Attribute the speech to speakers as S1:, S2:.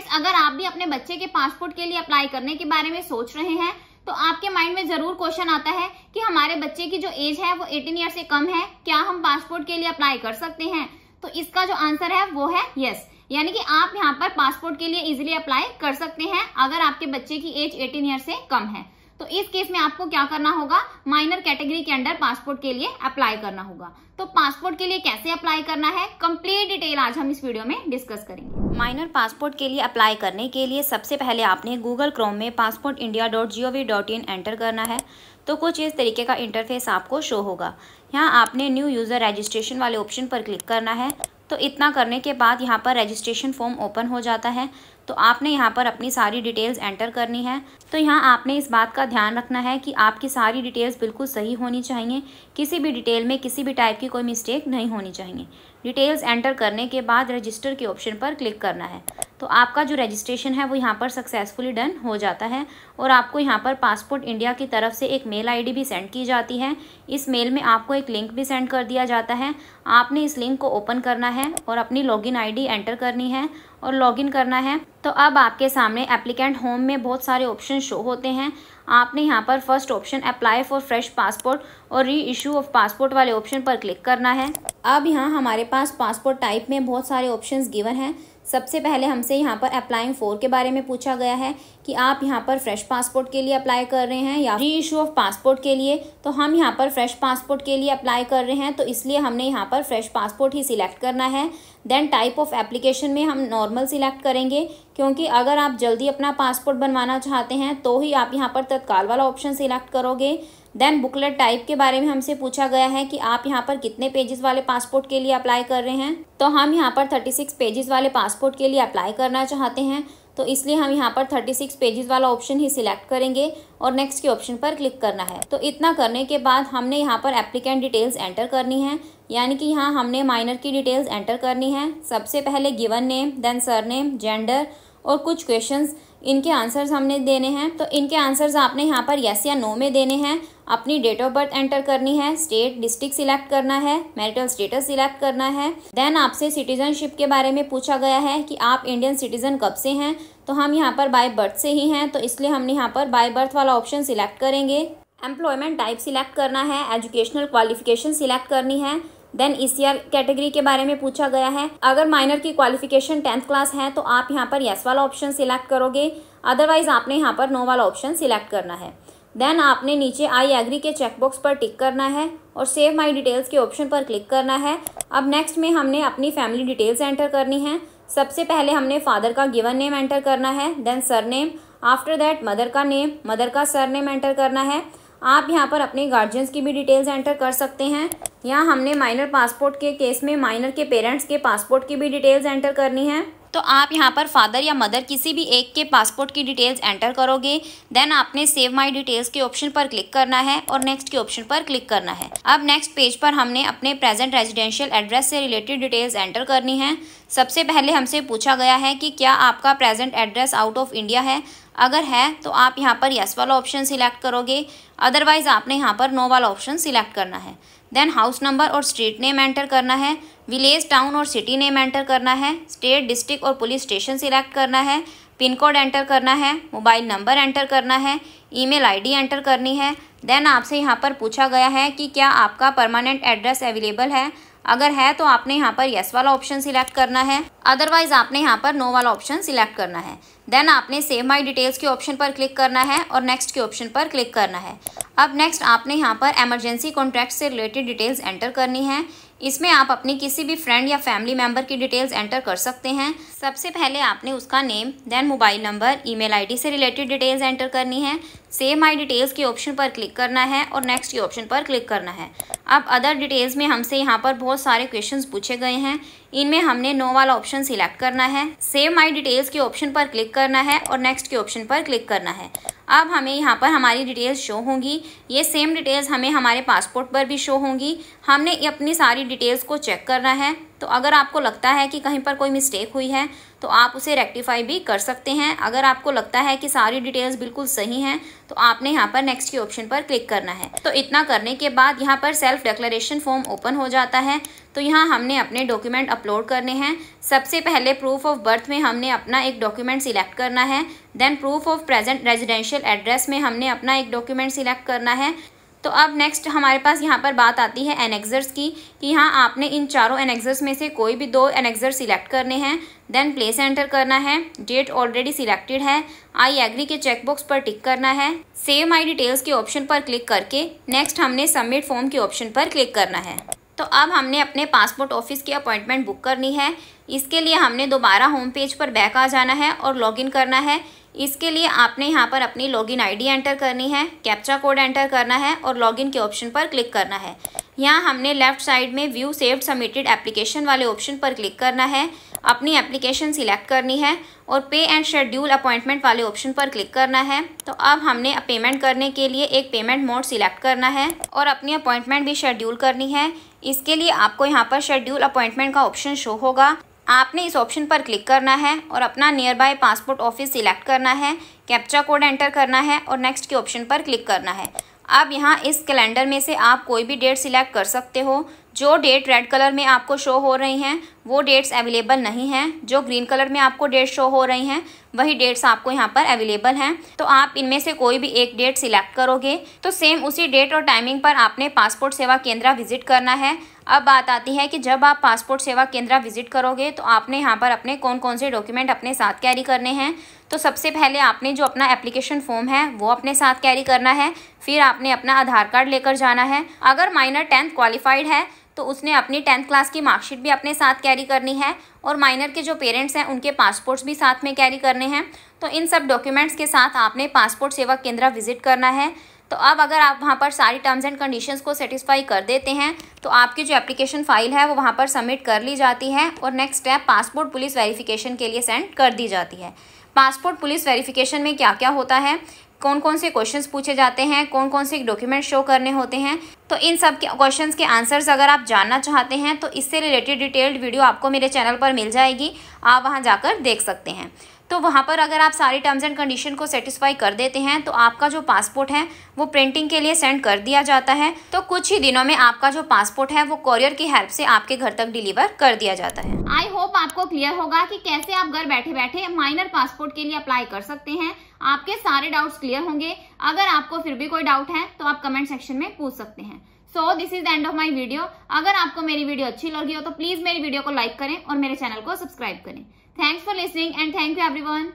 S1: Friends अगर आप भी अपने बच्चे के पासपोर्ट के लिए अप्लाई करने के बारे में सोच रहे हैं तो आपके माइंड में जरूर क्वेश्चन आता है कि हमारे बच्चे की जो एज है वो 18 ईयर से कम है क्या हम पासपोर्ट के लिए अप्लाई कर सकते हैं तो इसका जो आंसर है वो है यस यानी कि आप यहाँ पर पासपोर्ट के लिए इजिली अप्लाई कर सकते हैं अगर आपके बच्चे की एज एटीन ईयर से कम है तो इस केस में आपको क्या करना होगा माइनर कैटेगरी के अंडर पासपोर्ट के लिए अप्लाई करना होगा तो पासपोर्ट के लिए कैसे अप्लाई करना है कंप्लीट डिटेल आज हम इस वीडियो में डिस्कस करेंगे माइनर पासपोर्ट के लिए अप्लाई करने के लिए सबसे पहले आपने गूगल क्रोम में passport India dot G O V dot in enter करना है तो कुछ इस तरीके का इंटरफेस आपको शो होगा यहाँ आपने न्यू यूज़र रजिस्ट्रेशन वाले ऑप्शन पर क्लिक करना है तो इतना करने के बाद यहाँ पर रजिस्ट्रेशन फॉर्म ओपन हो जाता है तो आपने यहाँ पर अपनी सारी डिटेल्स एंटर करनी है तो यहाँ आपने इस बात का ध्यान रखना है कि आपकी सारी डिटेल्स बिल्कुल सही होनी चाहिए किसी भी डिटेल में किसी भी टाइप की कोई मिस्टेक नहीं होनी चाहिए डिटेल्स एंटर करने के बाद रजिस्टर के ऑप्शन पर क्लिक करना है तो आपका जो रजिस्ट्रेशन है वो यहाँ पर सक्सेसफुली डन हो जाता है और आपको यहाँ पर पासपोर्ट इंडिया की तरफ से एक मेल आईडी भी सेंड की जाती है इस मेल में आपको एक लिंक भी सेंड कर दिया जाता है आपने इस लिंक को ओपन करना है और अपनी लॉगिन आईडी एंटर करनी है और लॉगिन करना है तो अब आपके सामने एप्लीकेंट होम में बहुत सारे ऑप्शन शो होते हैं आपने यहाँ पर first option apply for fresh passport और री इशू ऑफ पासपोर्ट वाले ऑप्शन पर क्लिक करना है अब यहाँ हमारे पास पासपोर्ट टाइप में बहुत सारे ऑप्शन गिवन हैं सबसे पहले हमसे यहाँ पर अप्लाइंग फोर के बारे में पूछा गया है कि आप यहाँ पर फ्रेश पासपोर्ट के लिए अप्लाई कर रहे हैं या री इशू ऑफ पासपोर्ट के लिए तो हम यहाँ पर फ्रेश पासपोर्ट के लिए अप्लाई कर रहे हैं तो इसलिए हमने यहाँ पर पर फ्रेश पासपोर्ट ही सिलेक्ट करना है देन टाइप ऑफ एप्लीकेशन में हम नॉर्मल सिलेक्ट करेंगे क्योंकि अगर आप जल्दी अपना पासपोर्ट बनवाना चाहते हैं तो ही आप यहाँ पर तत्काल वाला ऑप्शन सिलेक्ट करोगे देन बुकलेट टाइप के बारे में हमसे पूछा गया है कि आप यहाँ पर कितने पेजेस वाले पासपोर्ट के लिए अप्लाई कर रहे हैं तो हम यहाँ पर थर्टी सिक्स पेजेस वाले पासपोर्ट के लिए अप्लाई करना चाहते हैं तो इसलिए हम यहाँ पर थर्टी सिक्स पेजेस वाला ऑप्शन ही सिलेक्ट करेंगे और नेक्स्ट के ऑप्शन पर क्लिक करना है तो इतना करने के बाद हमने यहाँ पर एप्लीकेंट डिटेल्स एंटर करनी है यानी कि यहाँ हमने माइनर की डिटेल्स एंटर करनी है सबसे पहले given name then surname gender और कुछ क्वेश्चंस इनके आंसर्स हमने देने हैं तो इनके आंसर्स आपने यहाँ पर यस या नो में देने हैं अपनी डेट ऑफ बर्थ एंटर करनी है स्टेट डिस्ट्रिक्ट सिलेक्ट करना है मैरिटल स्टेटस सिलेक्ट करना है देन आपसे सिटीजनशिप के बारे में पूछा गया है कि आप इंडियन सिटीजन कब से हैं तो हम यहाँ पर बाय बर्थ से ही हैं तो इसलिए हमने यहाँ पर बाय बर्थ वाला ऑप्शन सिलेक्ट करेंगे एम्प्लॉयमेंट टाइप सिलेक्ट करना है एजुकेशनल क्वालिफिकेशन सिलेक्ट करनी है देन ई कैटेगरी के बारे में पूछा गया है अगर माइनर की क्वालिफिकेशन टेंथ क्लास है तो आप यहाँ पर येस वाला ऑप्शन सिलेक्ट करोगे अदरवाइज आपने यहाँ पर नो वाला ऑप्शन सिलेक्ट करना है देन आपने नीचे आई एग्री के चेकबॉक्स पर टिक करना है और सेव माई डिटेल्स के ऑप्शन पर क्लिक करना है अब नेक्स्ट में हमने अपनी फैमिली डिटेल्स एंटर करनी है सबसे पहले हमने फादर का गिवन नेम एंटर करना है then surname after that mother का नेम मदर का सर नेम एंटर करना है आप यहाँ पर अपने गार्जियंस की भी डिटेल्स एंटर कर सकते हैं यहाँ हमने माइनर पासपोर्ट के केस में माइनर के पेरेंट्स के पासपोर्ट की भी डिटेल्स एंटर करनी है तो आप यहाँ पर फादर या मदर किसी भी एक के पासपोर्ट की डिटेल्स एंटर करोगे देन आपने सेव माई डिटेल्स के ऑप्शन पर क्लिक करना है और नेक्स्ट के ऑप्शन पर क्लिक करना है अब नेक्स्ट पेज पर हमने अपने प्रेजेंट रेजिडेंशियल एड्रेस से रिलेटेड डिटेल्स एंटर करनी है सबसे पहले हमसे पूछा गया है कि क्या आपका present address out of India है अगर है तो आप यहाँ पर यस वाला ऑप्शन सिलेक्ट करोगे अदरवाइज़ आपने यहाँ पर नो वाला ऑप्शन सिलेक्ट करना है देन हाउस नंबर और स्ट्रीट नेम एंटर करना है विलेज टाउन और सिटी नेम एंटर करना है स्टेट डिस्ट्रिक्ट और पुलिस स्टेशन सिलेक्ट करना है पिन कोड एंटर करना है मोबाइल नंबर एंटर करना है ईमेल आईडी एंटर करनी है देन आपसे यहाँ पर पूछा गया है कि क्या आपका परमानेंट एड्रेस अवेलेबल है अगर है तो आपने यहाँ पर येस वाला ऑप्शन सिलेक्ट करना है अदरवाइज आपने यहाँ पर नो वाला ऑप्शन सिलेक्ट करना है देन आपने सेव माई डिटेल्स के ऑप्शन पर क्लिक करना है और नेक्स्ट के ऑप्शन पर क्लिक करना है अब नेक्स्ट आपने यहाँ पर एमरजेंसी कॉन्ट्रैक्ट से रिलेटेड डिटेल्स एंटर करनी है इसमें आप अपनी किसी भी फ्रेंड या फैमिली मेम्बर की डिटेल्स एंटर कर सकते हैं सबसे पहले आपने उसका name then mobile number email ID से रिलेटेड डिटेल्स एंटर करनी है सेव माई डिटेल्स के ऑप्शन पर क्लिक करना है और नेक्स्ट के ऑप्शन पर क्लिक करना है अब अदर डिटेल्स में हमसे यहाँ पर बहुत सारे क्वेश्चंस पूछे गए हैं इनमें हमने नो वाला ऑप्शन सिलेक्ट करना है सेव माई डिटेल्स के ऑप्शन पर क्लिक करना है और नेक्स्ट के ऑप्शन पर क्लिक करना है अब हमें यहाँ पर हमारी डिटेल्स शो होंगी ये सेम डिटेल्स हमें हमारे पासपोर्ट पर भी शो होंगी हमने अपनी सारी डिटेल्स को चेक करना है तो अगर आपको लगता है कि कहीं पर कोई मिस्टेक हुई है तो आप उसे रेक्टिफाई भी कर सकते हैं अगर आपको लगता है कि सारी डिटेल्स बिल्कुल सही हैं तो आपने यहाँ पर नेक्स्ट के ऑप्शन पर क्लिक करना है तो इतना करने के बाद यहाँ पर सेल्फ डिक्लेरेशन फॉर्म ओपन हो जाता है तो यहाँ हमने अपने डॉक्यूमेंट अपलोड करने हैं सबसे पहले प्रूफ ऑफ बर्थ में हमने अपना एक डॉक्यूमेंट सिलेक्ट करना है then proof of present residential address में हमने अपना एक डॉक्यूमेंट सिलेक्ट करना है तो अब नेक्स्ट हमारे पास यहाँ पर बात आती है एनेक्जर्स की कि यहाँ आपने इन चारों एनेक्जर्स में से कोई भी दो एनेक्जर सिलेक्ट करने हैं देन प्लेस एंटर करना है डेट ऑलरेडी सिलेक्टेड है आई एग्री के चेकबॉक्स पर टिक करना है सेव माई डिटेल्स के ऑप्शन पर क्लिक करके नेक्स्ट हमने सबमिट फॉर्म के ऑप्शन पर क्लिक करना है तो अब हमने अपने पासपोर्ट ऑफिस की अपॉइंटमेंट बुक करनी है इसके लिए हमने दोबारा होम पेज पर बैक आ जाना है और लॉगिन करना है इसके लिए आपने यहाँ पर अपनी लॉगिन आईडी एंटर करनी है कैप्चा कोड एंटर करना है और लॉगिन के ऑप्शन पर क्लिक करना है यहाँ हमने लेफ्ट साइड में व्यू सेव्ड सबमिटेड एप्लीकेशन वाले ऑप्शन पर क्लिक करना है अपनी एप्लीकेशन सिलेक्ट करनी है और पे एंड शेड्यूल अपॉइंटमेंट वाले ऑप्शन पर क्लिक करना है तो अब हमने पेमेंट करने के लिए एक पेमेंट मोड सिलेक्ट करना है और अपनी अपॉइंटमेंट भी शेड्यूल करनी है इसके लिए आपको यहाँ पर शेड्यूल अपॉइंटमेंट का ऑप्शन शो होगा आपने इस ऑप्शन पर क्लिक करना है और अपना nearby passport office select करना है कैप्चा कोड एंटर करना है और नेक्स्ट के ऑप्शन पर क्लिक करना है अब यहाँ इस कैलेंडर में से आप कोई भी डेट सिलेक्ट कर सकते हो जो डेट रेड कलर में आपको शो हो रही हैं वो डेट्स अवेलेबल नहीं हैं जो ग्रीन कलर में आपको डेट शो हो रही हैं वही डेट्स आपको यहाँ पर अवेलेबल हैं तो आप इनमें से कोई भी एक डेट सिलेक्ट करोगे तो सेम उसी डेट और टाइमिंग पर आपने पासपोर्ट सेवा केंद्र विजिट करना है अब बात आती है कि जब आप पासपोर्ट सेवा केंद्र विजिट करोगे तो आपने यहाँ पर अपने कौन कौन से डॉक्यूमेंट अपने साथ कैरी करने हैं तो सबसे पहले आपने जो अपना एप्लीकेशन फॉर्म है वो अपने साथ कैरी करना है फिर आपने अपना आधार कार्ड लेकर जाना है अगर माइनर टेंथ क्वालिफाइड है तो उसने अपनी टेंथ क्लास की मार्कशीट भी अपने साथ कैरी करनी है और माइनर के जो पेरेंट्स हैं उनके पासपोर्ट्स भी साथ में कैरी करने हैं तो इन सब डॉक्यूमेंट्स के साथ आपने पासपोर्ट सेवा केंद्र विजिट करना है तो अब अगर आप वहाँ पर सारी टर्म्स एंड कंडीशंस को सेटिस्फाई कर देते हैं तो आपकी जो एप्लीकेशन फ़ाइल है वो वहाँ पर सबमिट कर ली जाती है और next step passport police verification के लिए सेंड कर दी जाती है पासपोर्ट पुलिस वेरिफिकेशन में क्या क्या होता है कौन कौन से क्वेश्चंस पूछे जाते हैं कौन कौन से डॉक्यूमेंट शो करने होते हैं तो इन सब के क्वेश्चंस के आंसर्स अगर आप जानना चाहते हैं तो इससे रिलेटेड डिटेल्ड वीडियो आपको मेरे चैनल पर मिल जाएगी आप वहाँ जाकर देख सकते हैं तो वहाँ पर अगर आप सारी टर्म्स एंड कंडीशन को सेटिस्फाई कर देते हैं तो आपका जो पासपोर्ट है वो प्रिंटिंग के लिए सेंड कर दिया जाता है तो कुछ ही दिनों में आपका जो पासपोर्ट है वो कॉरियर की हेल्प से आपके घर तक डिलीवर कर दिया जाता है आई होप आपको क्लियर होगा कि कैसे आप घर बैठे बैठे माइनर पासपोर्ट के लिए अप्लाई कर सकते हैं आपके सारे डाउट्स क्लियर होंगे अगर आपको फिर भी कोई डाउट है तो आप कमेंट सेक्शन में पूछ सकते हैं so this is end of my video अगर आपको मेरी वीडियो अच्छी लगी हो तो प्लीज मेरी वीडियो को लाइक करें और मेरे चैनल को सब्सक्राइब करें Thanks for listening and thank you everyone.